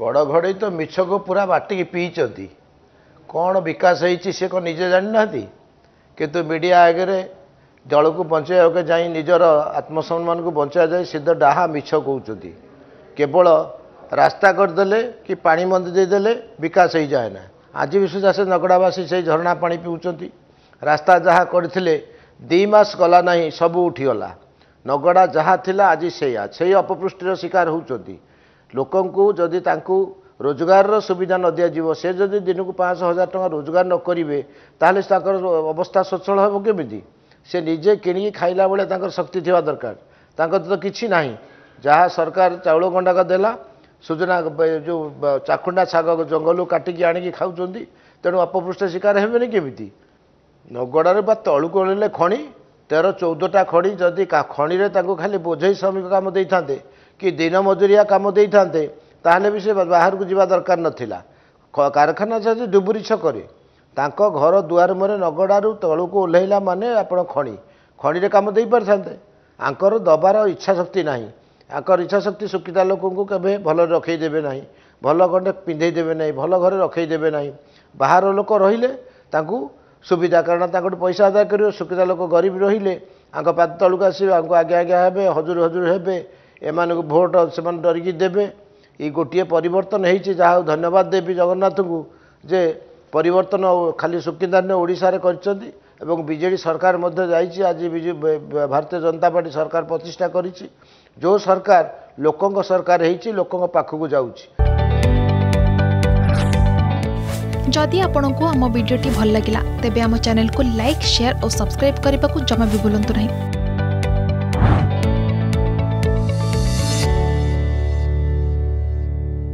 ବଡ଼ ଘଡ଼େଇ ତ ମିଛକୁ ପୁରା ବାଟିକି ପିଇଛନ୍ତି କ'ଣ ବିକାଶ ହେଇଛି ସେ କ'ଣ ନିଜେ ଜାଣିନାହାନ୍ତି କିନ୍ତୁ ମିଡ଼ିଆ ଆଗରେ ଜଳକୁ ବଞ୍ଚାଇବାକୁ ଯାଇ ନିଜର ଆତ୍ମସମ୍ମାନକୁ ବଞ୍ଚାଇବା ଯାଇ ସିଦ୍ଧ ଡାହା ମିଛ କହୁଛନ୍ତି କେବଳ ରାସ୍ତା କରିଦେଲେ କି ପାଣି ମନ୍ଦି ଦେଇଦେଲେ ବିକାଶ ହେଇଯାଏ ନା ଆଜି ବି ସୁଦ୍ଧା ସେ ନଗଡ଼ାବାସୀ ସେଇ ଝରଣା ପାଣି ପିଉଛନ୍ତି ରାସ୍ତା ଯାହା କରିଥିଲେ ଦୁଇ ମାସ ଗଲା ନାହିଁ ସବୁ ଉଠିଗଲା ନଗଡ଼ା ଯାହା ଥିଲା ଆଜି ସେଇଆ ସେଇ ଅପପୃଷ୍ଟିର ଶିକାର ହେଉଛନ୍ତି ଲୋକଙ୍କୁ ଯଦି ତାଙ୍କୁ ରୋଜଗାରର ସୁବିଧା ନ ଦିଆଯିବ ସେ ଯଦି ଦିନକୁ ପାଞ୍ଚଶହ ହଜାର ଟଙ୍କା ରୋଜଗାର ନ କରିବେ ତାହେଲେ ତାଙ୍କର ଅବସ୍ଥା ସ୍ୱଚ୍ଛଳ ହେବ କେମିତି ସେ ନିଜେ କିଣିକି ଖାଇଲା ଭଳିଆ ତାଙ୍କର ଶକ୍ତି ଥିବା ଦରକାର ତାଙ୍କର ତ କିଛି ନାହିଁ ଯାହା ସରକାର ଚାଉଳ ଗଣ୍ଡାକ ଦେଲା ସୁଜନା ଯେଉଁ ଚାଖୁଣ୍ଡା ଶାଗ ଜଙ୍ଗଲରୁ କାଟିକି ଆଣିକି ଖାଉଛନ୍ତି ତେଣୁ ଅପପୃଷ୍ଟ ଶିକାର ହେବେନି କେମିତି ନଗଡ଼ାରେ ବା ତଳକୁ ଅଣିଲେ ଖଣି ତେର ଚଉଦଟା ଖଣି ଯଦି ଖଣିରେ ତାଙ୍କୁ ଖାଲି ବୋଝେଇ ଶ୍ରମିକ କାମ ଦେଇଥାନ୍ତେ କି ଦିନ ମଜୁରିଆ କାମ ଦେଇଥାନ୍ତେ ତାହେଲେ ବି ସେ ବାହାରକୁ ଯିବା ଦରକାର ନଥିଲା କାରଖାନା ଯଦି ଡୁବୁରୀ ଛକରେ ତାଙ୍କ ଘର ଦୁଆର ମୁହଁରେ ନଗଡ଼ାରୁ ତଳକୁ ଓହ୍ଲାଇଲା ମାନେ ଆପଣ ଖଣି ଖଣିରେ କାମ ଦେଇପାରିଥାନ୍ତେ ଆଙ୍କର ଦେବାର ଇଚ୍ଛାଶକ୍ତି ନାହିଁ ଆଙ୍କର ଇଚ୍ଛାଶକ୍ତି ଶୁଖିତା ଲୋକଙ୍କୁ କେବେ ଭଲରେ ଦେବେ ନାହିଁ ଭଲ ଗଣ୍ଡେ ପିନ୍ଧେଇ ଦେବେ ନାହିଁ ଭଲ ଘରେ ଦେବେ ନାହିଁ ବାହାର ଲୋକ ରହିଲେ ତାଙ୍କୁ ସୁବିଧା କାରଣ ତାଙ୍କଠୁ ପଇସା ଆଦାୟ କରିବ ଶୁଖିତା ଲୋକ ଗରିବ ରହିଲେ ଆଙ୍କ ପାଦ ତଳକୁ ଆସିବେ ଆଙ୍କୁ ଆଜ୍ଞା ଆଜ୍ଞା ହେବେ ହଜୁର ହଜୁର ହେବେ ଏମାନଙ୍କୁ ଭୋଟ୍ ସେମାନେ ଡରିକି ଦେବେ ଏଇ ଗୋଟିଏ ପରିବର୍ତ୍ତନ ହେଇଛି ଯାହା ହଉ ଧନ୍ୟବାଦ ଦେବି ଜଗନ୍ନାଥଙ୍କୁ ଯେ ପରିବର୍ତ୍ତନ ଖାଲି ସୁକିନ୍ଦାନ୍ୟ ଓଡ଼ିଶାରେ କରିଛନ୍ତି ଏବଂ ବିଜେଡ଼ି ସରକାର ମଧ୍ୟ ଯାଇଛି ଆଜି ବିଜୁ ଭାରତୀୟ ଜନତା ପାର୍ଟି ସରକାର ପ୍ରତିଷ୍ଠା କରିଛି ଯେଉଁ ସରକାର ଲୋକଙ୍କ ସରକାର ହେଇଛି ଲୋକଙ୍କ ପାଖକୁ ଯାଉଛି ଯଦି ଆପଣଙ୍କୁ ଆମ ଭିଡ଼ିଓଟି ଭଲ ଲାଗିଲା ତେବେ ଆମ ଚ୍ୟାନେଲକୁ ଲାଇକ୍ ସେୟାର ଓ ସବସ୍କ୍ରାଇବ୍ କରିବାକୁ ଜମା ବି ଭୁଲନ୍ତୁ ନାହିଁ